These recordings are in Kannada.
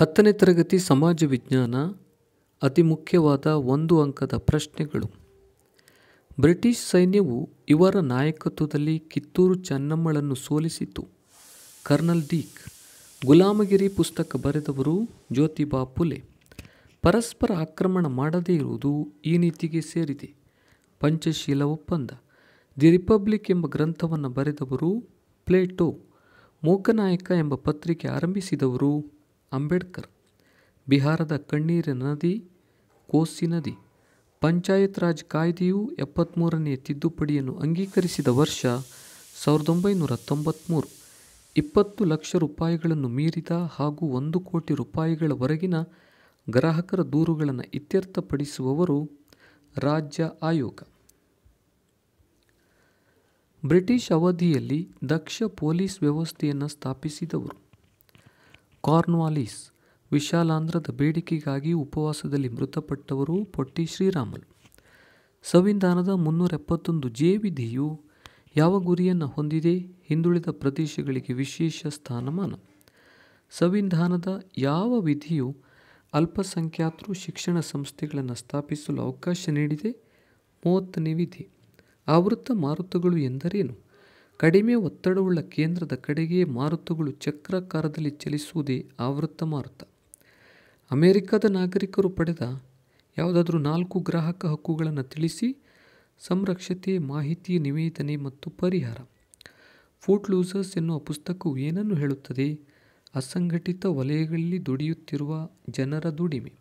ಹತ್ತನೇ ತರಗತಿ ಸಮಾಜ ವಿಜ್ಞಾನ ಅತಿ ಮುಖ್ಯವಾದ ಒಂದು ಅಂಕದ ಪ್ರಶ್ನೆಗಳು ಬ್ರಿಟಿಷ್ ಸೈನ್ಯವು ಇವರ ನಾಯಕತ್ವದಲ್ಲಿ ಕಿತ್ತೂರು ಚೆನ್ನಮ್ಮಳನ್ನು ಸೋಲಿಸಿತು ಕರ್ನಲ್ ಡೀಕ್ ಗುಲಾಮಗಿರಿ ಪುಸ್ತಕ ಬರೆದವರು ಜ್ಯೋತಿಬಾ ಫುಲೆ ಪರಸ್ಪರ ಆಕ್ರಮಣ ಮಾಡದೇ ಇರುವುದು ಈ ನೀತಿಗೆ ಸೇರಿದೆ ಪಂಚಶೀಲ ಒಪ್ಪಂದ ದಿ ರಿಪಬ್ಲಿಕ್ ಎಂಬ ಗ್ರಂಥವನ್ನು ಬರೆದವರು ಪ್ಲೇಟೋ ಮೂಕನಾಯಕ ಎಂಬ ಪತ್ರಿಕೆ ಆರಂಭಿಸಿದವರು ಅಂಬೇಡ್ಕರ್ ಬಿಹಾರದ ಕಣ್ಣೀರ ನದಿ ಕೋಸಿ ನದಿ ಪಂಚಾಯತ್ ರಾಜ್ ಕಾಯ್ದೆಯು ಎಪ್ಪತ್ತ್ಮೂರನೇ ತಿದ್ದುಪಡಿಯನ್ನು ಅಂಗೀಕರಿಸಿದ ವರ್ಷ ಸಾವಿರದ ಒಂಬೈನೂರ ತೊಂಬತ್ತ್ಮೂರು ಇಪ್ಪತ್ತು ಲಕ್ಷ ರೂಪಾಯಿಗಳನ್ನು ಮೀರಿದ ಹಾಗೂ ಒಂದು ಕೋಟಿ ರೂಪಾಯಿಗಳವರೆಗಿನ ಗ್ರಾಹಕರ ದೂರುಗಳನ್ನು ಇತ್ಯರ್ಥಪಡಿಸುವವರು ರಾಜ್ಯ ಆಯೋಗ ಬ್ರಿಟಿಷ್ ಅವಧಿಯಲ್ಲಿ ದಕ್ಷ ಪೊಲೀಸ್ ವ್ಯವಸ್ಥೆಯನ್ನು ಸ್ಥಾಪಿಸಿದವರು ಕಾರ್ನ್ವಾಲಿಸ್ ವಿಶಾಲಾಂಧ್ರದ ಬೇಡಿಕೆಗಾಗಿ ಉಪವಾಸದಲ್ಲಿ ಮೃತಪಟ್ಟವರು ಪೊಟ್ಟಿ ಶ್ರೀರಾಮುಲು ಸಂವಿಧಾನದ ಮುನ್ನೂರ ಎಪ್ಪತ್ತೊಂದು ಜೆ ವಿಧಿಯು ಯಾವ ಗುರಿಯನ್ನು ಹೊಂದಿದೆ ಹಿಂದುಳಿದ ಪ್ರದೇಶಗಳಿಗೆ ವಿಶೇಷ ಸ್ಥಾನಮಾನ ಸಂವಿಧಾನದ ಯಾವ ವಿಧಿಯು ಅಲ್ಪಸಂಖ್ಯಾತರು ಶಿಕ್ಷಣ ಸಂಸ್ಥೆಗಳನ್ನು ಸ್ಥಾಪಿಸಲು ಅವಕಾಶ ನೀಡಿದೆ ಮೂವತ್ತನೇ ವಿಧಿ ಆವೃತ್ತ ಮಾರುತಗಳು ಎಂದರೇನು ಕಡಿಮೆ ಒತ್ತಡವುಳ್ಳ ಕೇಂದ್ರದ ಕಡೆಗೆ ಮಾರುತಗಳು ಚಕ್ರಾಕಾರದಲ್ಲಿ ಚಲಿಸುವುದೇ ಆವೃತ್ತ ಮಾರುತ ಅಮೆರಿಕದ ನಾಗರಿಕರು ಪಡೆದ ಯಾವುದಾದರೂ ನಾಲ್ಕು ಗ್ರಾಹಕ ಹಕ್ಕುಗಳನ್ನು ತಿಳಿಸಿ ಸಂರಕ್ಷತೆ ಮಾಹಿತಿ ನಿವೇದನೆ ಮತ್ತು ಪರಿಹಾರ ಫೂಟ್ ಲೂಸರ್ಸ್ ಎನ್ನುವ ಪುಸ್ತಕವು ಏನನ್ನು ಹೇಳುತ್ತದೆ ಅಸಂಘಟಿತ ವಲಯಗಳಲ್ಲಿ ದುಡಿಯುತ್ತಿರುವ ಜನರ ದುಡಿಮೆ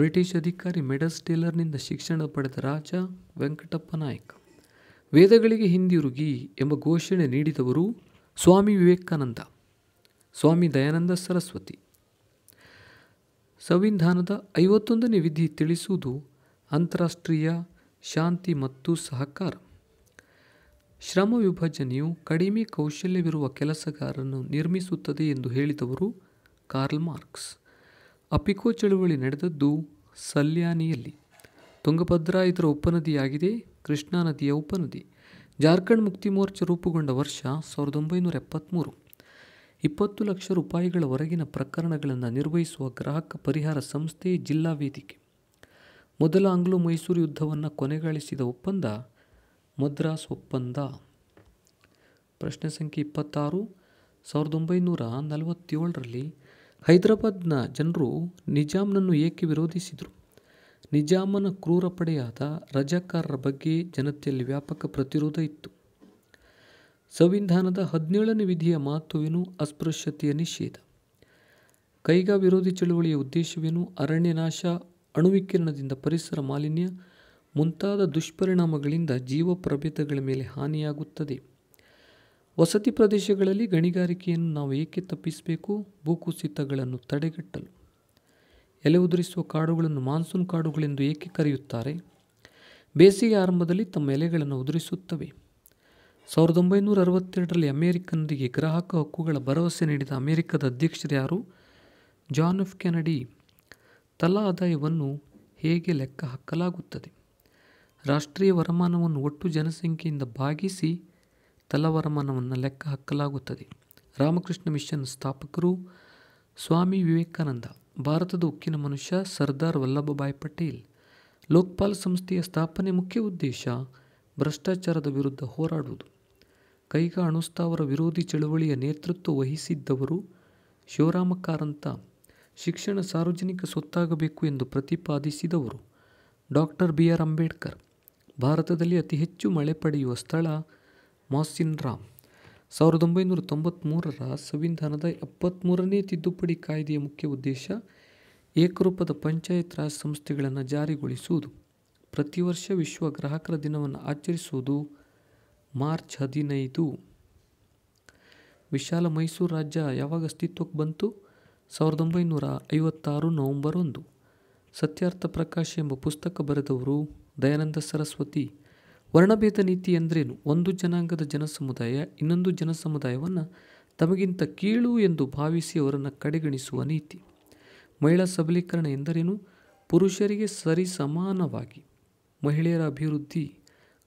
ಬ್ರಿಟಿಷ್ ಅಧಿಕಾರಿ ಮೆಡಸ್ ಟೇಲರ್ನಿಂದ ಶಿಕ್ಷಣ ಪಡೆದ ರಾಜ ವೆಂಕಟಪ್ಪ ನಾಯಕ್ ವೇದಗಳಿಗೆ ಹಿಂದಿರುಗಿ ಎಂಬ ಘೋಷಣೆ ನೀಡಿದವರು ಸ್ವಾಮಿ ವಿವೇಕಾನಂದ ಸ್ವಾಮಿ ದಯಾನಂದ ಸರಸ್ವತಿ ಸಂವಿಧಾನದ ಐವತ್ತೊಂದನೇ ವಿಧಿ ತಿಳಿಸುವುದು ಅಂತಾರಾಷ್ಟ್ರೀಯ ಶಾಂತಿ ಮತ್ತು ಸಹಕಾರ ಶ್ರಮ ವಿಭಜನೆಯು ಕಡಿಮೆ ಕೌಶಲ್ಯವಿರುವ ಕೆಲಸಗಾರನ್ನು ನಿರ್ಮಿಸುತ್ತದೆ ಎಂದು ಹೇಳಿದವರು ಕಾರ್ಲ್ ಮಾರ್ಕ್ಸ್ ಅಪಿಕೋ ಚಳುವಳಿ ನಡೆದದ್ದು ಸಲ್ಯಾನಿಯಲ್ಲಿ ತುಂಗಭದ್ರಾ ಇದರ ಉಪನದಿಯಾಗಿದೆ ಕೃಷ್ಣಾ ನದಿಯ ಉಪನದಿ ಜಾರ್ಖಂಡ್ ಮುಕ್ತಿ ಮೋರ್ಚಾ ರೂಪುಗೊಂಡ ವರ್ಷ ಸಾವಿರದ ಒಂಬೈನೂರ ಎಪ್ಪತ್ತ್ಮೂರು ಇಪ್ಪತ್ತು ಲಕ್ಷ ರೂಪಾಯಿಗಳವರೆಗಿನ ಪ್ರಕರಣಗಳನ್ನು ನಿರ್ವಹಿಸುವ ಗ್ರಾಹಕ ಪರಿಹಾರ ಸಂಸ್ಥೆ ಜಿಲ್ಲಾ ವೇದಿಕೆ ಮೊದಲ ಆಂಗ್ಲೋ ಮೈಸೂರು ಯುದ್ಧವನ್ನು ಕೊನೆಗಾಣಿಸಿದ ಒಪ್ಪಂದ ಮದ್ರಾಸ್ ಒಪ್ಪಂದ ಪ್ರಶ್ನೆ ಸಂಖ್ಯೆ ಇಪ್ಪತ್ತಾರು ಸಾವಿರದ ಒಂಬೈನೂರ ನಲವತ್ತೇಳರಲ್ಲಿ ಹೈದರಾಬಾದ್ನ ಜನರು ನಿಜಾಮ್ನನ್ನು ಏಕೆ ವಿರೋಧಿಸಿದರು ನಿಜಾಮನ ಕ್ರೂರ ಪಡೆಯಾದ ರಜಾಕಾರರ ಬಗ್ಗೆ ಜನತೆಯಲ್ಲಿ ವ್ಯಾಪಕ ಪ್ರತಿರೋಧ ಇತ್ತು ಸಂವಿಧಾನದ ಹದಿನೇಳನೇ ವಿಧಿಯ ಮಹತ್ವವೇನು ಅಸ್ಪೃಶ್ಯತೆಯ ನಿಷೇಧ ಕೈಗಾ ವಿರೋಧಿ ಚಳುವಳಿಯ ಉದ್ದೇಶವೇನು ಅರಣ್ಯನಾಶ ಅಣುವಿಕಿರಣದಿಂದ ಪರಿಸರ ಮಾಲಿನ್ಯ ಮುಂತಾದ ದುಷ್ಪರಿಣಾಮಗಳಿಂದ ಜೀವ ಪ್ರಭೇದಗಳ ಮೇಲೆ ಹಾನಿಯಾಗುತ್ತದೆ ವಸತಿ ಪ್ರದೇಶಗಳಲ್ಲಿ ಗಣಿಗಾರಿಕೆಯನ್ನು ನಾವು ಏಕೆ ತಪ್ಪಿಸಬೇಕು ಭೂಕುಸಿತಗಳನ್ನು ತಡೆಗಟ್ಟಲು ಎಲೆ ಉದುರಿಸುವ ಕಾಡುಗಳನ್ನು ಮಾನ್ಸೂನ್ ಕಾಡುಗಳೆಂದು ಏಕೆ ಕರೆಯುತ್ತಾರೆ ಬೇಸಿಗೆ ಆರಂಭದಲ್ಲಿ ತಮ್ಮ ಎಲೆಗಳನ್ನು ಉದುರಿಸುತ್ತವೆ ಸಾವಿರದ ಒಂಬೈನೂರ ಅರವತ್ತೆರಡರಲ್ಲಿ ಅಮೆರಿಕನರಿಗೆ ಗ್ರಾಹಕ ಹಕ್ಕುಗಳ ಭರವಸೆ ನೀಡಿದ ಅಮೆರಿಕದ ಅಧ್ಯಕ್ಷರು ಯಾರು ಜಾನ್ ಎಫ್ ಕೆನಡಿ ತಲಾ ಆದಾಯವನ್ನು ಹೇಗೆ ಲೆಕ್ಕ ಹಾಕಲಾಗುತ್ತದೆ ರಾಷ್ಟ್ರೀಯ ವರಮಾನವನ್ನು ಒಟ್ಟು ಜನಸಂಖ್ಯೆಯಿಂದ ಭಾಗಿಸಿ ತಲಾ ವರಮಾನವನ್ನು ಲೆಕ್ಕ ಹಾಕಲಾಗುತ್ತದೆ ರಾಮಕೃಷ್ಣ ಮಿಷನ್ ಸ್ಥಾಪಕರು ಸ್ವಾಮಿ ವಿವೇಕಾನಂದ ಭಾರತದ ಉಕ್ಕಿನ ಮನುಷ್ಯ ಸರ್ದಾರ್ ವಲ್ಲಭಭಾಯಿ ಪಟೇಲ್ ಲೋಕ್ಪಾಲ್ ಸಂಸ್ಥೆಯ ಸ್ಥಾಪನೆ ಮುಖ್ಯ ಉದ್ದೇಶ ಭ್ರಷ್ಟಾಚಾರದ ವಿರುದ್ಧ ಹೋರಾಡುವುದು ಕೈಗಾ ಅಣುಸ್ತಾವರ ವಿರೋಧಿ ಚಳವಳಿಯ ನೇತೃತ್ವ ವಹಿಸಿದ್ದವರು ಶಿವರಾಮ ಕಾರಂತ ಶಿಕ್ಷಣ ಸಾರ್ವಜನಿಕ ಸೊತ್ತಾಗಬೇಕು ಎಂದು ಪ್ರತಿಪಾದಿಸಿದವರು ಡಾಕ್ಟರ್ ಬಿ ಆರ್ ಅಂಬೇಡ್ಕರ್ ಭಾರತದಲ್ಲಿ ಅತಿ ಹೆಚ್ಚು ಮಳೆ ಪಡೆಯುವ ಸ್ಥಳ ಮಾಸಿನ್ರಾಮ್ ಸಾವಿರದ ಒಂಬೈನೂರ ತೊಂಬತ್ತ್ಮೂರರ ಸಂವಿಧಾನದ ಎಪ್ಪತ್ತ್ಮೂರನೇ ತಿದ್ದುಪಡಿ ಕಾಯ್ದೆಯ ಮುಖ್ಯ ಉದ್ದೇಶ ಏಕರೂಪದ ಪಂಚಾಯತ್ ರಾಜ್ ಸಂಸ್ಥೆಗಳನ್ನು ಜಾರಿಗೊಳಿಸುವುದು ಪ್ರತಿ ವರ್ಷ ವಿಶ್ವ ಗ್ರಾಹಕರ ದಿನವನ್ನು ಆಚರಿಸುವುದು ಮಾರ್ಚ್ ಹದಿನೈದು ವಿಶಾಲ ಮೈಸೂರು ರಾಜ್ಯ ಯಾವಾಗ ಅಸ್ತಿತ್ವಕ್ಕೆ ಬಂತು ಸಾವಿರದ ಒಂಬೈನೂರ ಐವತ್ತಾರು ನವಂಬರ್ ಒಂದು ಸತ್ಯಾರ್ಥ ಪ್ರಕಾಶ್ ಎಂಬ ಪುಸ್ತಕ ಬರೆದವರು ದಯಾನಂದ ಸರಸ್ವತಿ ವರ್ಣಭೇದ ನೀತಿ ಎಂದರೇನು ಒಂದು ಜನಾಂಗದ ಜನಸಮುದಾಯ ಇನ್ನೊಂದು ಜನಸಮುದಾಯವನ್ನು ತಮಗಿಂತ ಕೀಳು ಎಂದು ಭಾವಿಸಿ ಅವರನ್ನು ಕಡೆಗಣಿಸುವ ನೀತಿ ಮಹಿಳಾ ಸಬಲೀಕರಣ ಎಂದರೇನು ಪುರುಷರಿಗೆ ಸರಿ ಸಮಾನವಾಗಿ ಮಹಿಳೆಯರ ಅಭಿವೃದ್ಧಿ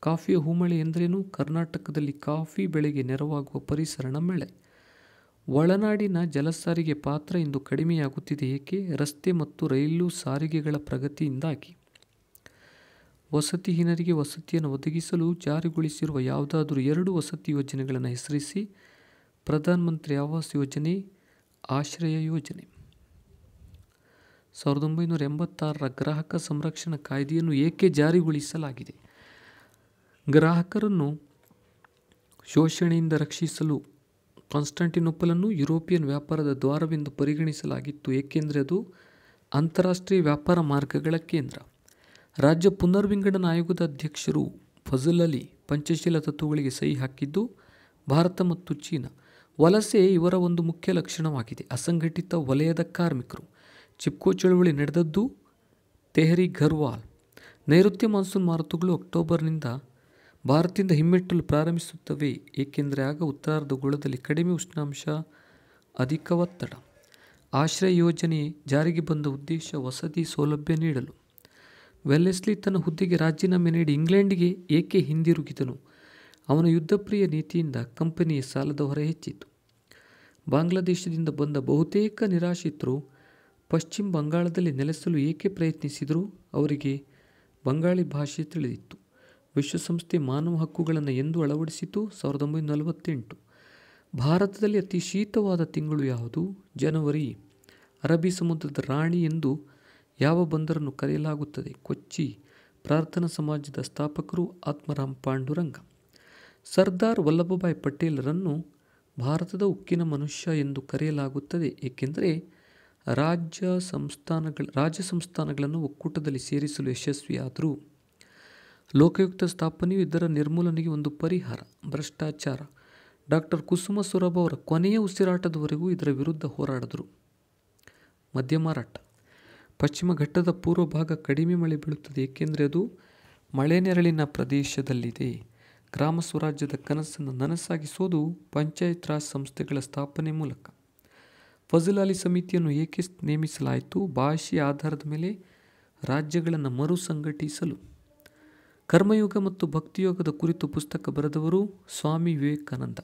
ಕಾಫಿಯ ಹೂಮಳೆ ಎಂದರೇನು ಕರ್ನಾಟಕದಲ್ಲಿ ಕಾಫಿ ಬೆಳೆಗೆ ನೆರವಾಗುವ ಪರಿಸರಣ ಮಳೆ ಒಳನಾಡಿನ ಜಲಸಾರಿಗೆ ಪಾತ್ರ ಇಂದು ಕಡಿಮೆಯಾಗುತ್ತಿದೆ ಏಕೆ ರಸ್ತೆ ಮತ್ತು ರೈಲು ಸಾರಿಗೆಗಳ ಪ್ರಗತಿಯಿಂದಾಗಿ ವಸತಿಹೀನರಿಗೆ ವಸತಿಯನ್ನು ಒದಗಿಸಲು ಜಾರಿಗೊಳಿಸಿರುವ ಯಾವುದಾದರೂ ಎರಡು ವಸತಿ ಯೋಜನೆಗಳನ್ನು ಹೆಸರಿಸಿ ಪ್ರಧಾನಮಂತ್ರಿ ಆವಾಸ್ ಯೋಜನೆ ಆಶ್ರಯ ಯೋಜನೆ ಸಾವಿರದ ಒಂಬೈನೂರ ಎಂಬತ್ತಾರರ ಗ್ರಾಹಕ ಸಂರಕ್ಷಣಾ ಕಾಯ್ದೆಯನ್ನು ಏಕೆ ಜಾರಿಗೊಳಿಸಲಾಗಿದೆ ಗ್ರಾಹಕರನ್ನು ಶೋಷಣೆಯಿಂದ ರಕ್ಷಿಸಲು ಕಾನ್ಸ್ಟಂಟಿನೊಪ್ಪಲನ್ನು ಯುರೋಪಿಯನ್ ವ್ಯಾಪಾರದ ದ್ವಾರವೆಂದು ಪರಿಗಣಿಸಲಾಗಿತ್ತು ಏಕೆಂದರೆ ಅದು ಅಂತಾರಾಷ್ಟ್ರೀಯ ವ್ಯಾಪಾರ ಮಾರ್ಗಗಳ ಕೇಂದ್ರ ರಾಜ್ಯ ಪುನರ್ವಿಂಗಡಣಾ ಆಯೋಗದ ಅಧ್ಯಕ್ಷರು ಫಜಲ್ ಅಲಿ ಪಂಚಶೀಲ ತತ್ವಗಳಿಗೆ ಸಹಿ ಹಾಕಿದ್ದು ಭಾರತ ಮತ್ತು ಚೀನಾ ವಲಸೆ ಇವರ ಒಂದು ಮುಖ್ಯ ಲಕ್ಷಣವಾಗಿದೆ ಅಸಂಘಟಿತ ವಲಯದ ಕಾರ್ಮಿಕರು ಚಿಪ್ಕೋ ಚಳುವಳಿ ನಡೆದದ್ದು ತೆಹರಿ ಘರ್ವಾಲ್ ನೈಋತ್ಯ ಮಾನ್ಸೂನ್ ಮಾರುತಗಳು ಅಕ್ಟೋಬರ್ನಿಂದ ಭಾರತದಿಂದ ಹಿಮ್ಮೆಟ್ಟಲು ಪ್ರಾರಂಭಿಸುತ್ತವೆ ಏಕೆಂದರೆ ಆಗ ಉತ್ತರಾರ್ಧ ಗೋಳದಲ್ಲಿ ಕಡಿಮೆ ಉಷ್ಣಾಂಶ ಅಧಿಕ ಒತ್ತಡ ಆಶ್ರಯ ಯೋಜನೆ ಜಾರಿಗೆ ಬಂದ ಉದ್ದೇಶ ವಸತಿ ಸೌಲಭ್ಯ ನೀಡಲು ವೆಲ್ಲೆಸ್ಲಿ ತನ್ನ ಹುದ್ದೆಗೆ ರಾಜೀನಾಮೆ ನೀಡಿ ಇಂಗ್ಲೆಂಡ್ಗೆ ಏಕೆ ಹಿಂದಿರುಗಿದನು ಅವನ ಯುದ್ಧಪ್ರಿಯ ನೀತಿಯಿಂದ ಕಂಪನಿಯ ಸಾಲದ ಹೊರೆ ಹೆಚ್ಚಿತು ಬಾಂಗ್ಲಾದೇಶದಿಂದ ಬಂದ ಬಹುತೇಕ ನಿರಾಶ್ರಿತರು ಪಶ್ಚಿಮ ಬಂಗಾಳದಲ್ಲಿ ನೆಲೆಸಲು ಏಕೆ ಪ್ರಯತ್ನಿಸಿದರೂ ಅವರಿಗೆ ಬಂಗಾಳಿ ಭಾಷೆ ತಿಳಿದಿತ್ತು ವಿಶ್ವಸಂಸ್ಥೆ ಮಾನವ ಹಕ್ಕುಗಳನ್ನು ಎಂದು ಅಳವಡಿಸಿತು ಸಾವಿರದ ಒಂಬೈನೂರ ನಲವತ್ತೆಂಟು ಭಾರತದಲ್ಲಿ ಅತಿ ಶೀತವಾದ ತಿಂಗಳು ಯಾವುದು ಜನವರಿ ಅರಬ್ಬಿ ಸಮುದ್ರದ ರಾಣಿ ಎಂದು ಯಾವ ಬಂದರನ್ನು ಕರೆಯಲಾಗುತ್ತದೆ ಕೊಚ್ಚಿ ಪ್ರಾರ್ಥನಾ ಸಮಾಜದ ಸ್ಥಾಪಕರು ಆತ್ಮರಾಮ್ ಪಾಂಡುರಂಗ ಸರ್ದಾರ್ ವಲ್ಲಭಭಾಯಿ ಪಟೇಲರನ್ನು ಭಾರತದ ಉಕ್ಕಿನ ಮನುಷ್ಯ ಎಂದು ಕರೆಯಲಾಗುತ್ತದೆ ಏಕೆಂದರೆ ರಾಜ್ಯ ಸಂಸ್ಥಾನಗಳ ರಾಜ್ಯ ಸಂಸ್ಥಾನಗಳನ್ನು ಒಕ್ಕೂಟದಲ್ಲಿ ಸೇರಿಸಲು ಯಶಸ್ವಿಯಾದರು ಲೋಕಾಯುಕ್ತ ಸ್ಥಾಪನೆಯು ಇದರ ನಿರ್ಮೂಲನೆಗೆ ಒಂದು ಪರಿಹಾರ ಭ್ರಷ್ಟಾಚಾರ ಡಾಕ್ಟರ್ ಕುಸುಮ ಸೊರಬ ಅವರ ಕೊನೆಯ ಉಸಿರಾಟದವರೆಗೂ ಇದರ ವಿರುದ್ಧ ಹೋರಾಡಿದರು ಮದ್ಯ ಮಾರಾಟ ಪಶ್ಚಿಮ ಘಟ್ಟದ ಪೂರ್ವ ಭಾಗ ಕಡಿಮೆ ಮಳೆ ಬೀಳುತ್ತದೆ ಏಕೆಂದರೆ ಅದು ಮಳೆ ನೆರಳಿನ ಪ್ರದೇಶದಲ್ಲಿದೆ ಗ್ರಾಮ ಸ್ವರಾಜ್ಯದ ಕನಸನ್ನು ನನಸಾಗಿಸೋದು ಪಂಚಾಯತ್ ರಾಜ್ ಸಂಸ್ಥೆಗಳ ಸ್ಥಾಪನೆ ಮೂಲಕ ಫಜಲಾಲಿ ಸಮಿತಿಯನ್ನು ಏಕೆ ನೇಮಿಸಲಾಯಿತು ಭಾಷೆಯ ಆಧಾರದ ಮೇಲೆ ರಾಜ್ಯಗಳನ್ನು ಮರು ಸಂಘಟಿಸಲು ಕರ್ಮಯೋಗ ಮತ್ತು ಭಕ್ತಿಯೋಗದ ಕುರಿತು ಪುಸ್ತಕ ಬರೆದವರು ಸ್ವಾಮಿ ವಿವೇಕಾನಂದ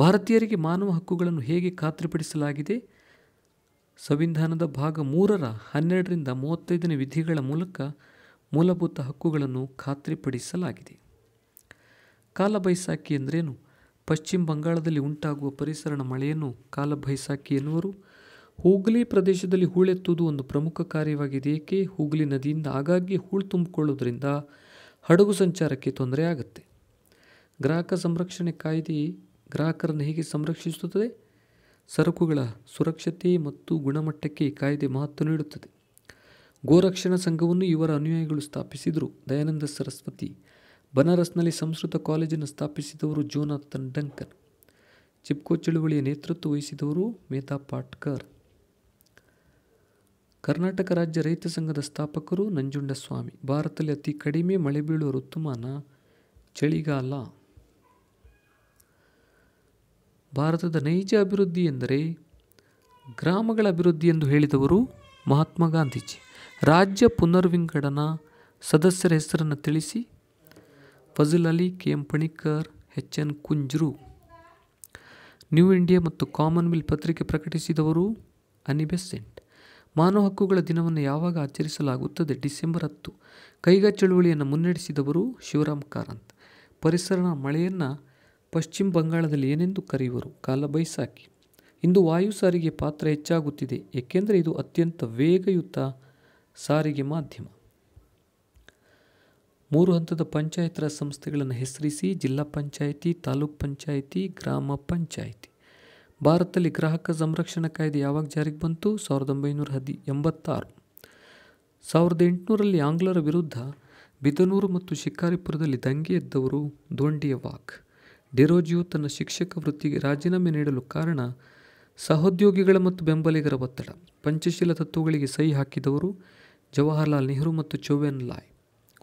ಭಾರತೀಯರಿಗೆ ಮಾನವ ಹಕ್ಕುಗಳನ್ನು ಹೇಗೆ ಖಾತ್ರಿಪಡಿಸಲಾಗಿದೆ ಸಂವಿಧಾನದ ಭಾಗ ಮೂರರ ಹನ್ನೆರಡರಿಂದ ಮೂವತ್ತೈದನೇ ವಿಧಿಗಳ ಮೂಲಕ ಮೂಲಭೂತ ಹಕ್ಕುಗಳನ್ನು ಖಾತ್ರಿಪಡಿಸಲಾಗಿದೆ ಕಾಲಬೈಸಾಖಿ ಎಂದರೇನು ಪಶ್ಚಿಮ ಬಂಗಾಳದಲ್ಲಿ ಉಂಟಾಗುವ ಪರಿಸರಣ ಮಳೆಯನ್ನು ಕಾಲಬೈಸಾಕಿ ಎನ್ನುವರು ಹೂಗ್ಲಿ ಪ್ರದೇಶದಲ್ಲಿ ಹೂಳೆತ್ತುವುದು ಒಂದು ಪ್ರಮುಖ ಕಾರ್ಯವಾಗಿದೆ ಏಕೆ ಹೂಗಲಿ ನದಿಯಿಂದ ಆಗಾಗ್ಗೆ ಹೂಳು ತುಂಬಿಕೊಳ್ಳುವುದರಿಂದ ಹಡಗು ಸಂಚಾರಕ್ಕೆ ತೊಂದರೆ ಆಗುತ್ತೆ ಗ್ರಾಹಕ ಸಂರಕ್ಷಣೆ ಕಾಯ್ದೆ ಗ್ರಾಹಕರನ್ನು ಹೇಗೆ ಸಂರಕ್ಷಿಸುತ್ತದೆ ಸರಕುಗಳ ಸುರಕ್ಷತೆ ಮತ್ತು ಗುಣಮಟ್ಟಕ್ಕೆ ಕಾಯ್ದೆ ಮಹತ್ವ ನೀಡುತ್ತದೆ ಗೋರಕ್ಷಣಾ ಸಂಘವನ್ನು ಇವರ ಅನುಯಾಯಿಗಳು ಸ್ಥಾಪಿಸಿದರು ದಯಾನಂದ ಸರಸ್ವತಿ ಬನಾರಸ್ನಲ್ಲಿ ಸಂಸ್ಕೃತ ಕಾಲೇಜನ್ನು ಸ್ಥಾಪಿಸಿದವರು ಜೋನಾಥನ್ ಡಂಕನ್ ಚಿಪ್ಕೋ ಚಳುವಳಿಯ ನೇತೃತ್ವ ವಹಿಸಿದವರು ಮೇಧಾ ಪಾಟ್ಕರ್ ಕರ್ನಾಟಕ ರಾಜ್ಯ ರೈತ ಸಂಘದ ಸ್ಥಾಪಕರು ನಂಜುಂಡಸ್ವಾಮಿ ಭಾರತದಲ್ಲಿ ಅತಿ ಕಡಿಮೆ ಮಳೆ ಬೀಳುವ ಋತುಮಾನ ಚಳಿಗಾಲ ಭಾರತದ ನೈಜ ಅಭಿವೃದ್ಧಿ ಎಂದರೆ ಗ್ರಾಮಗಳ ಅಭಿವೃದ್ಧಿ ಎಂದು ಹೇಳಿದವರು ಮಹಾತ್ಮ ಗಾಂಧೀಜಿ ರಾಜ್ಯ ಪುನರ್ವಿಂಗಡನಾ ಸದಸ್ಯರ ಹೆಸರನ್ನು ತಿಳಿಸಿ Fazal Ali K M Panikkar H N Kunzru New India ಮತ್ತು ಕಾಮನ್ವೆಲ್ತ್ ಪತ್ರಿಕೆ ಪ್ರಕಟಿಸಿದವರು ಅನಿಬೆಸೆಂಟ್ ಮಾನವ ಹಕ್ಕುಗಳ ದಿನವನ್ನು ಯಾವಾಗ ಆಚರಿಸಲಾಗುತ್ತದೆ ಡಿಸೆಂಬರ್ ಹತ್ತು ಕೈಗಾ ಚಳುವಳಿಯನ್ನು ಮುನ್ನಡೆಸಿದವರು ಶಿವರಾಮ್ ಕಾರಂತ್ ಪರಿಸರ ಮಳೆಯನ್ನು ಪಶ್ಚಿಮ ಬಂಗಾಳದಲ್ಲಿ ಏನೆಂದು ಕರೆಯುವರು ಕಾಲ ಬೈಸಾಕಿ ಇಂದು ವಾಯು ಸಾರಿಗೆ ಪಾತ್ರ ಹೆಚ್ಚಾಗುತ್ತಿದೆ ಏಕೆಂದರೆ ಇದು ಅತ್ಯಂತ ವೇಗಯುತ ಸಾರಿಗೆ ಮಾಧ್ಯಮ ಮೂರು ಹಂತದ ಪಂಚಾಯತ್ ರಾಜ್ ಸಂಸ್ಥೆಗಳನ್ನು ಹೆಸರಿಸಿ ಜಿಲ್ಲಾ ಪಂಚಾಯಿತಿ ತಾಲೂಕ್ ಪಂಚಾಯಿತಿ ಗ್ರಾಮ ಪಂಚಾಯಿತಿ ಭಾರತದಲ್ಲಿ ಗ್ರಾಹಕ ಸಂರಕ್ಷಣಾ ಕಾಯ್ದೆ ಯಾವಾಗ ಜಾರಿಗೆ ಬಂತು ಸಾವಿರದ ಒಂಬೈನೂರ ಹದಿ ಎಂಬತ್ತಾರು ಸಾವಿರದ ಎಂಟುನೂರಲ್ಲಿ ಆಂಗ್ಲರ ವಿರುದ್ಧ ಬಿದನೂರು ಮತ್ತು ಶಿಕಾರಿಪುರದಲ್ಲಿ ದಂಗೆ ಎದ್ದವರು ದೋಂಡಿಯ ವಾಕ್ ಡಿರೋಜಿಯು ತನ್ನ ಶಿಕ್ಷಕ ವೃತ್ತಿಗೆ ರಾಜೀನಾಮೆ ನೀಡಲು ಕಾರಣ ಸಹೋದ್ಯೋಗಿಗಳ ಮತ್ತು ಬೆಂಬಲಿಗರ ಒತ್ತಡ ಪಂಚಶೀಲ ತತ್ವಗಳಿಗೆ ಸಹಿ ಹಾಕಿದವರು ಜವಾಹರ್ಲಾಲ್ ನೆಹರು ಮತ್ತು ಚೋವೆನ್ ಲಾಯ್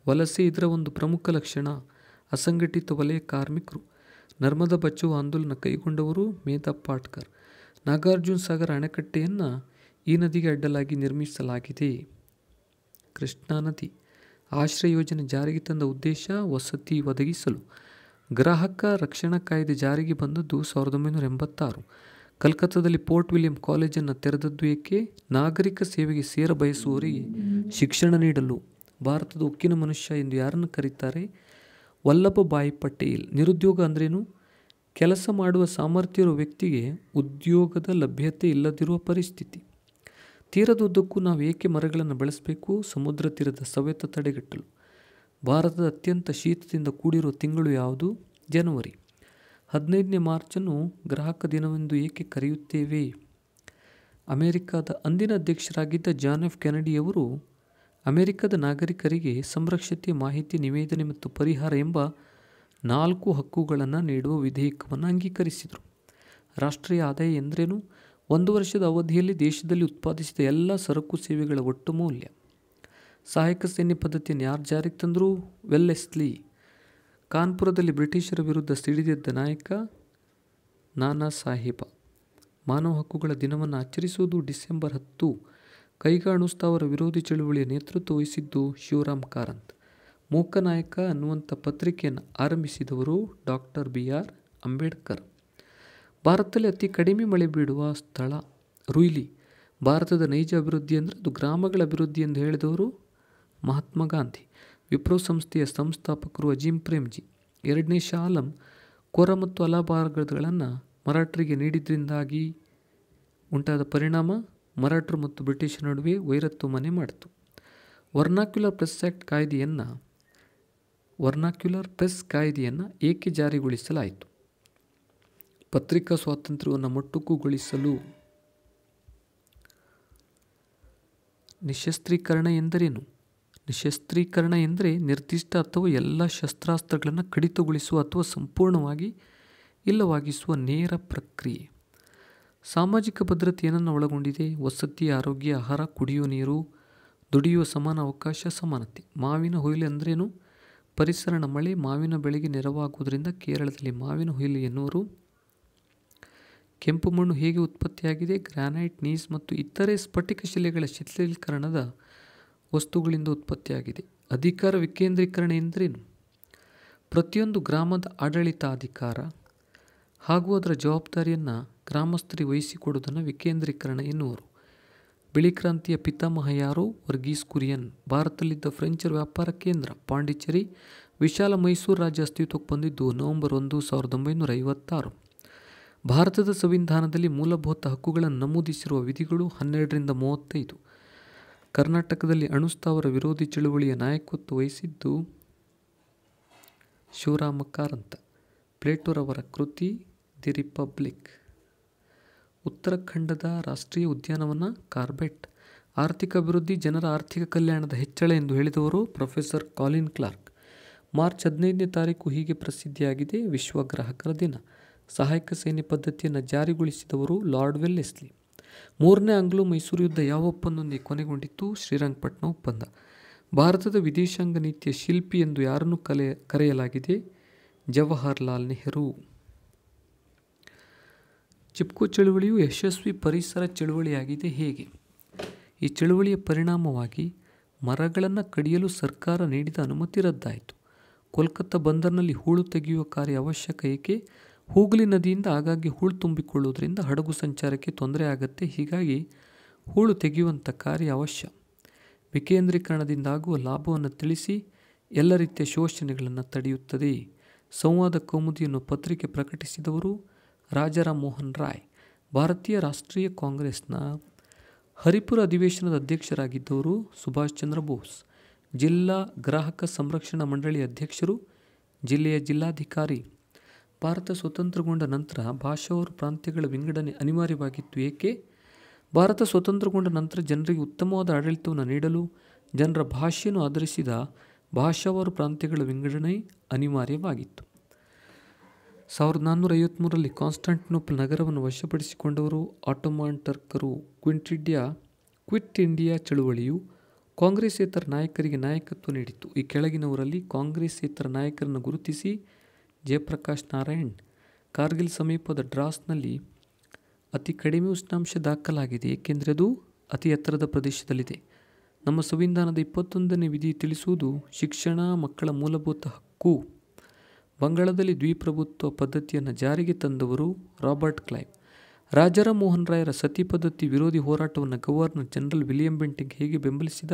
ವಲಸೆ ಇದರ ಒಂದು ಪ್ರಮುಖ ಲಕ್ಷಣ ಅಸಂಘಟಿತ ವಲಯ ಕಾರ್ಮಿಕರು ನರ್ಮದಾ ಬಚ್ಚುವ ಆಂದೋಲನ ಕೈಗೊಂಡವರು ಮೇಧಾ ಪಾಟ್ಕರ್ ನಾಗಾರ್ಜುನ್ ಸಾಗರ ಅಣೆಕಟ್ಟೆಯನ್ನು ಈ ನದಿಗೆ ಅಡ್ಡಲಾಗಿ ನಿರ್ಮಿಸಲಾಗಿದೆ ಕೃಷ್ಣಾ ನದಿ ಆಶ್ರಯ ಯೋಜನೆ ಜಾರಿಗೆ ತಂದ ಉದ್ದೇಶ ವಸತಿ ಒದಗಿಸಲು ಗ್ರಾಹಕ ರಕ್ಷಣಾ ಕಾಯ್ದೆ ಜಾರಿಗೆ ಬಂದದ್ದು ಸಾವಿರದ ಒಂಬೈನೂರ ಎಂಬತ್ತಾರು ಕಲ್ಕತ್ತಾದಲ್ಲಿ ಪೋರ್ಟ್ ವಿಲಿಯಂ ಕಾಲೇಜನ್ನು ತೆರೆದದ್ದು ಏಕೆ ನಾಗರಿಕ ಸೇವೆಗೆ ಸೇರ ಬಯಸುವವರಿಗೆ ಶಿಕ್ಷಣ ನೀಡಲು ಭಾರತದ ಉಕ್ಕಿನ ಮನುಷ್ಯ ಎಂದು ಯಾರನ್ನು ಕರೀತಾರೆ ವಲ್ಲಭಭಾಯಿ ಪಟೇಲ್ ನಿರುದ್ಯೋಗ ಅಂದ್ರೇನು ಕೆಲಸ ಮಾಡುವ ಸಾಮರ್ಥ್ಯ ಇರುವ ವ್ಯಕ್ತಿಗೆ ಉದ್ಯೋಗದ ಲಭ್ಯತೆ ಇಲ್ಲದಿರುವ ಪರಿಸ್ಥಿತಿ ತೀರದುದ್ದಕ್ಕೂ ನಾವು ಏಕೆ ಮರಗಳನ್ನು ಬೆಳೆಸಬೇಕು ಸಮುದ್ರ ತೀರದ ಸವೆತ ತಡೆಗಟ್ಟಲು ಭಾರತದ ಅತ್ಯಂತ ಶೀತದಿಂದ ಕೂಡಿರುವ ತಿಂಗಳು ಯಾವುದು ಜನವರಿ ಹದಿನೈದನೇ ಮಾರ್ಚನ್ನು ಗ್ರಾಹಕ ದಿನವೆಂದು ಏಕೆ ಕರೆಯುತ್ತೇವೆ ಅಮೆರಿಕದ ಅಂದಿನ ಅಧ್ಯಕ್ಷರಾಗಿದ್ದ ಜಾನ್ ಎಫ್ ಕೆನಡಿಯವರು ಅಮೆರಿಕದ ನಾಗರಿಕರಿಗೆ ಸಂರಕ್ಷತೆ ಮಾಹಿತಿ ನಿವೇದನೆ ಮತ್ತು ಪರಿಹಾರ ಎಂಬ ನಾಲ್ಕು ಹಕ್ಕುಗಳನ್ನು ನೀಡುವ ವಿಧೇಯಕವನ್ನು ಅಂಗೀಕರಿಸಿದರು ರಾಷ್ಟ್ರೀಯ ಆದಾಯ ಎಂದರೇನು ಒಂದು ವರ್ಷದ ಅವಧಿಯಲ್ಲಿ ದೇಶದಲ್ಲಿ ಉತ್ಪಾದಿಸಿದ ಎಲ್ಲ ಸರಕು ಸೇವೆಗಳ ಒಟ್ಟು ಮೌಲ್ಯ ಸಹಾಯಕ ಸೇನೆ ಪದ್ಧತಿಯನ್ನು ಯಾರು ಜಾರಿಗೆ ತಂದರು ವೆಲ್ಲೆಸ್ಲಿ ಕಾನ್ಪುರದಲ್ಲಿ ಬ್ರಿಟಿಷರ ವಿರುದ್ಧ ಸಿಡಿದಿದ್ದ ನಾಯಕ ನಾನಾ ಸಾಹೇಬ ಮಾನವ ಹಕ್ಕುಗಳ ದಿನವನ್ನು ಆಚರಿಸುವುದು ಡಿಸೆಂಬರ್ ಹತ್ತು ಕೈಗಾಣುಸ್ತಾವರ ವಿರೋಧಿ ಚಳುವಳಿಯ ನೇತೃತ್ವ ವಹಿಸಿದ್ದು ಶಿವರಾಮ್ ಕಾರಂತ್ ಮೂಕನಾಯಕ ಅನ್ನುವಂಥ ಪತ್ರಿಕೆಯನ್ನು ಆರಂಭಿಸಿದವರು ಡಾಕ್ಟರ್ ಬಿ ಆರ್ ಅಂಬೇಡ್ಕರ್ ಭಾರತದಲ್ಲಿ ಅತಿ ಕಡಿಮೆ ಮಳೆ ಬೀಳುವ ಸ್ಥಳ ರುಯ್ಲಿ ಭಾರತದ ನೈಜ ಅಭಿವೃದ್ಧಿ ಅಂದರೆ ಅದು ಗ್ರಾಮಗಳ ಅಭಿವೃದ್ಧಿ ಎಂದು ಹೇಳಿದವರು ಮಹಾತ್ಮ ಗಾಂಧಿ ವಿಪ್ರೋ ಸಂಸ್ಥೆಯ ಸಂಸ್ಥಾಪಕರು ಅಜೀಂ ಪ್ರೇಮ್ಜಿ ಎರಡನೇ ಶಾ ಆಲಂ ಕೊರ ಮತ್ತು ಅಲಹಾಬಾದ್ಗಳನ್ನು ಮರಾಠರಿಗೆ ನೀಡಿದ್ರಿಂದಾಗಿ ಉಂಟಾದ ಪರಿಣಾಮ ಮರಾಠರು ಮತ್ತು ಬ್ರಿಟಿಷರ ನಡುವೆ ವೈರತ್ವ ಮನೆ ಮಾಡಿತು ವರ್ನಾಕ್ಯುಲರ್ ಪ್ರೆಸ್ ಆ್ಯಕ್ಟ್ ಕಾಯ್ದೆಯನ್ನು ವರ್ನಾಕ್ಯುಲರ್ ಪ್ರೆಸ್ ಕಾಯ್ದೆಯನ್ನು ಏಕೆ ಜಾರಿಗೊಳಿಸಲಾಯಿತು ಪತ್ರಿಕಾ ಸ್ವಾತಂತ್ರ್ಯವನ್ನು ಮೊಟ್ಟುಕುಗೊಳಿಸಲು ನಿಶಸ್ತ್ರೀಕರಣ ಎಂದರೇನು ನಿಶಸ್ತ್ರೀಕರಣ ಎಂದರೆ ನಿರ್ದಿಷ್ಟ ಅಥವಾ ಎಲ್ಲ ಶಸ್ತ್ರಾಸ್ತ್ರಗಳನ್ನು ಕಡಿತಗೊಳಿಸುವ ಅಥವಾ ಸಂಪೂರ್ಣವಾಗಿ ಇಲ್ಲವಾಗಿಸುವ ನೇರ ಪ್ರಕ್ರಿಯೆ ಸಾಮಾಜಿಕ ಭದ್ರತೆಯನ್ನು ಒಳಗೊಂಡಿದೆ ವಸತಿ ಆರೋಗ್ಯ ಆಹಾರ ಕುಡಿಯುವ ನೀರು ದುಡಿಯುವ ಸಮಾನ ಅವಕಾಶ ಸಮಾನತೆ ಮಾವಿನ ಹುಯಿಲು ಅಂದ್ರೇನು ಪರಿಸರಣ ಮಳೆ ಮಾವಿನ ಬೆಳೆಗೆ ನೆರವಾಗುವುದರಿಂದ ಕೇರಳದಲ್ಲಿ ಮಾವಿನ ಹುಯಿಲು ಎನ್ನುವರು ಕೆಂಪು ಮಣ್ಣು ಹೇಗೆ ಉತ್ಪತ್ತಿಯಾಗಿದೆ ಗ್ರಾನೈಟ್ ನೀಸ್ ಮತ್ತು ಇತರೆ ಸ್ಫಟಿಕ ಶಿಲೆಗಳ ಶಿಥಿಲೀಕರಣದ ವಸ್ತುಗಳಿಂದ ಉತ್ಪತ್ತಿಯಾಗಿದೆ ಅಧಿಕಾರ ವಿಕೇಂದ್ರೀಕರಣ ಎಂದರೇನು ಪ್ರತಿಯೊಂದು ಗ್ರಾಮದ ಆಡಳಿತಾಧಿಕಾರ ಹಾಗೂ ಅದರ ಜವಾಬ್ದಾರಿಯನ್ನು ಗ್ರಾಮಸ್ಥರಿಗೆ ವಹಿಸಿಕೊಡುವುದನ್ನು ವಿಕೇಂದ್ರೀಕರಣ ಎನ್ನುವರು ಬಿಳಿ ಕ್ರಾಂತಿಯ ಪಿತಾಮಹ ಯಾರು ವರ್ಗೀಸ್ ಕುರಿಯನ್ ಭಾರತದಲ್ಲಿದ್ದ ಫ್ರೆಂಚರ್ ವ್ಯಾಪಾರ ಕೇಂದ್ರ ಪಾಂಡಿಚೇರಿ ವಿಶಾಲ ಮೈಸೂರು ರಾಜ್ಯ ಅಸ್ತಿತ್ವಕ್ಕೆ ಬಂದಿದ್ದು ನವೆಂಬರ್ ಒಂದು ಸಾವಿರದ ಒಂಬೈನೂರ ಐವತ್ತಾರು ಭಾರತದ ಸಂವಿಧಾನದಲ್ಲಿ ಮೂಲಭೂತ ಹಕ್ಕುಗಳನ್ನು ನಮೂದಿಸಿರುವ ವಿಧಿಗಳು ಹನ್ನೆರಡರಿಂದ ಮೂವತ್ತೈದು ಕರ್ನಾಟಕದಲ್ಲಿ ಅಣುಸ್ತಾವರ ವಿರೋಧಿ ಚಳುವಳಿಯ ನಾಯಕತ್ವ ವಹಿಸಿದ್ದು ಶಿವರಾಮ ಕಾರಂತ ಪ್ಲೇಟೋರವರ ಕೃತಿ ದಿ ರಿಪಬ್ಲಿಕ್ ಉತ್ತರಾಖಂಡದ ರಾಷ್ಟ್ರೀಯ ಉದ್ಯಾನವನ ಕಾರ್ಬೆಟ್ ಆರ್ಥಿಕ ಅಭಿವೃದ್ಧಿ ಜನರ ಆರ್ಥಿಕ ಕಲ್ಯಾಣದ ಹೆಚ್ಚಳ ಎಂದು ಹೇಳಿದವರು ಪ್ರೊಫೆಸರ್ ಕಾಲಿನ್ ಕ್ಲಾರ್ಕ್ ಮಾರ್ಚ್ ಹದಿನೈದನೇ ತಾರೀಕು ಹೀಗೆ ಪ್ರಸಿದ್ಧಿಯಾಗಿದೆ ವಿಶ್ವ ಗ್ರಾಹಕರ ದಿನ ಸಹಾಯಕ ಸೇನೆ ಪದ್ಧತಿಯನ್ನು ಜಾರಿಗೊಳಿಸಿದವರು ಲಾರ್ಡ್ ವೆಲ್ಲೆಸ್ಲಿ ಮೂರನೇ ಆಂಗ್ಲೋ ಮೈಸೂರು ಯುದ್ಧ ಯಾವ ಒಪ್ಪಂದೊಂದಿಗೆ ಕೊನೆಗೊಂಡಿತ್ತು ಶ್ರೀರಂಗಪಟ್ಟಣ ಒಪ್ಪಂದ ಭಾರತದ ವಿದೇಶಾಂಗ ನೀತಿಯ ಶಿಲ್ಪಿ ಎಂದು ಯಾರನ್ನು ಕಲೆ ಕರೆಯಲಾಗಿದೆ ಜವಾಹರ್ಲಾಲ್ ನೆಹರು ಚಿಪ್ಕೋ ಚಳುವಳಿಯು ಯಶಸ್ವಿ ಪರಿಸರ ಚಳುವಳಿಯಾಗಿದೆ ಹೇಗೆ ಈ ಚಳುವಳಿಯ ಪರಿಣಾಮವಾಗಿ ಮರಗಳನ್ನು ಕಡಿಯಲು ಸರ್ಕಾರ ನೀಡಿದ ಅನುಮತಿ ರದ್ದಾಯಿತು ಕೋಲ್ಕತ್ತಾ ಬಂದರ್ನಲ್ಲಿ ಹೂಳು ತೆಗೆಯುವ ಕಾರ್ಯ ಅವಶ್ಯಕ ಏಕೆ ಹೂಗ್ಲಿ ನದಿಯಿಂದ ಆಗಾಗ್ಗೆ ಹೂಳು ತುಂಬಿಕೊಳ್ಳುವುದರಿಂದ ಹಡಗು ಸಂಚಾರಕ್ಕೆ ತೊಂದರೆ ಆಗುತ್ತೆ ಹೀಗಾಗಿ ಹೂಳು ತೆಗೆಯುವಂಥ ಕಾರ್ಯ ಅವಶ್ಯ ವಿಕೇಂದ್ರೀಕರಣದಿಂದಾಗುವ ಲಾಭವನ್ನು ತಿಳಿಸಿ ಎಲ್ಲ ರೀತಿಯ ಶೋಷಣೆಗಳನ್ನು ತಡೆಯುತ್ತದೆ ಸಂವಾದ ಕೌಮುದಿಯನ್ನು ಪತ್ರಿಕೆ ಪ್ರಕಟಿಸಿದವರು ರಾಜಾರಾಮ್ ಮೋಹನ್ ರಾಯ್ ಭಾರತೀಯ ರಾಷ್ಟ್ರೀಯ ಕಾಂಗ್ರೆಸ್ನ ಹರಿಪುರ ಅಧಿವೇಶನದ ಅಧ್ಯಕ್ಷರಾಗಿದ್ದವರು ಸುಭಾಷ್ ಚಂದ್ರ ಬೋಸ್ ಜಿಲ್ಲಾ ಗ್ರಾಹಕ ಸಂರಕ್ಷಣಾ ಮಂಡಳಿ ಅಧ್ಯಕ್ಷರು ಜಿಲ್ಲೆಯ ಜಿಲ್ಲಾಧಿಕಾರಿ ಭಾರತ ಸ್ವತಂತ್ರಗೊಂಡ ನಂತರ ಭಾಷಾವಾರು ಪ್ರಾಂತ್ಯಗಳ ವಿಂಗಡಣೆ ಅನಿವಾರ್ಯವಾಗಿತ್ತು ಏಕೆ ಭಾರತ ಸ್ವತಂತ್ರಗೊಂಡ ನಂತರ ಜನರಿಗೆ ಉತ್ತಮವಾದ ಆಡಳಿತವನ್ನು ನೀಡಲು ಜನರ ಭಾಷೆಯನ್ನು ಆಧರಿಸಿದ ಭಾಷಾವಾರು ಪ್ರಾಂತ್ಯಗಳ ವಿಂಗಡಣೆ ಅನಿವಾರ್ಯವಾಗಿತ್ತು ಸಾವಿರದ ನಾನ್ನೂರ ಐವತ್ತ್ಮೂರರಲ್ಲಿ ಕಾನ್ಸ್ಟಾಂಟಿನೋಪಲ್ ನಗರವನ್ನು ವಶಪಡಿಸಿಕೊಂಡವರು ಆಟೋಮಾನ್ ಟರ್ಕರು ಕ್ವಿಂಟ್ ಇಂಡಿಯಾ ಕ್ವಿಟ್ ಇಂಡಿಯಾ ಚಳುವಳಿಯು ಕಾಂಗ್ರೆಸ್ಸೇತರ ನಾಯಕರಿಗೆ ನಾಯಕತ್ವ ನೀಡಿತ್ತು ಈ ಕೆಳಗಿನವರಲ್ಲಿ ಕಾಂಗ್ರೆಸ್ ನಾಯಕರನ್ನು ಗುರುತಿಸಿ ಜಯಪ್ರಕಾಶ್ ನಾರಾಯಣ್ ಕಾರ್ಗಿಲ್ ಸಮೀಪದ ಡ್ರಾಸ್ನಲ್ಲಿ ಅತಿ ಕಡಿಮೆ ಉಷ್ಣಾಂಶ ದಾಖಲಾಗಿದೆ ಏಕೆಂದರೆ ಅದು ಅತಿ ಎತ್ತರದ ಪ್ರದೇಶದಲ್ಲಿದೆ ನಮ್ಮ ಸಂವಿಧಾನದ ಇಪ್ಪತ್ತೊಂದನೇ ವಿಧಿ ತಿಳಿಸುವುದು ಶಿಕ್ಷಣ ಮಕ್ಕಳ ಮೂಲಭೂತ ಹಕ್ಕು ಬಂಗಾಳದಲ್ಲಿ ದ್ವಿಪ್ರಭುತ್ವ ಪದ್ಧತಿಯನ್ನು ಜಾರಿಗೆ ತಂದವರು ರಾಬರ್ಟ್ ಕ್ಲೈವ್ ರಾಜರ ರಾಯರ ಸತಿ ಪದ್ಧತಿ ವಿರೋಧಿ ಹೋರಾಟವನ್ನು ಗವರ್ನರ್ ಜನರಲ್ ವಿಲಿಯಂ ಬೆಂಟಿಂಗ್ ಹೇಗೆ ಬೆಂಬಲಿಸಿದ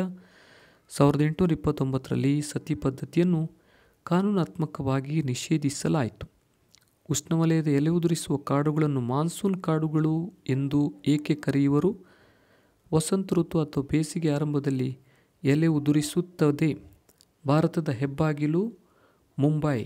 ಸಾವಿರದ ಎಂಟುನೂರ ಇಪ್ಪತ್ತೊಂಬತ್ತರಲ್ಲಿ ಸತಿ ಪದ್ಧತಿಯನ್ನು ಕಾನೂನಾತ್ಮಕವಾಗಿ ನಿಷೇಧಿಸಲಾಯಿತು ಉಷ್ಣವಲಯದ ಎಲೆ ಉದುರಿಸುವ ಕಾಡುಗಳನ್ನು ಮಾನ್ಸೂನ್ ಕಾಡುಗಳು ಎಂದು ಏಕೆ ಕರೆಯುವರು ವಸಂತ ಋತು ಅಥವಾ ಬೇಸಿಗೆ ಆರಂಭದಲ್ಲಿ ಎಲೆ ಉದುರಿಸುತ್ತದೆ ಭಾರತದ ಹೆಬ್ಬಾಗಿಲು ಮುಂಬೈ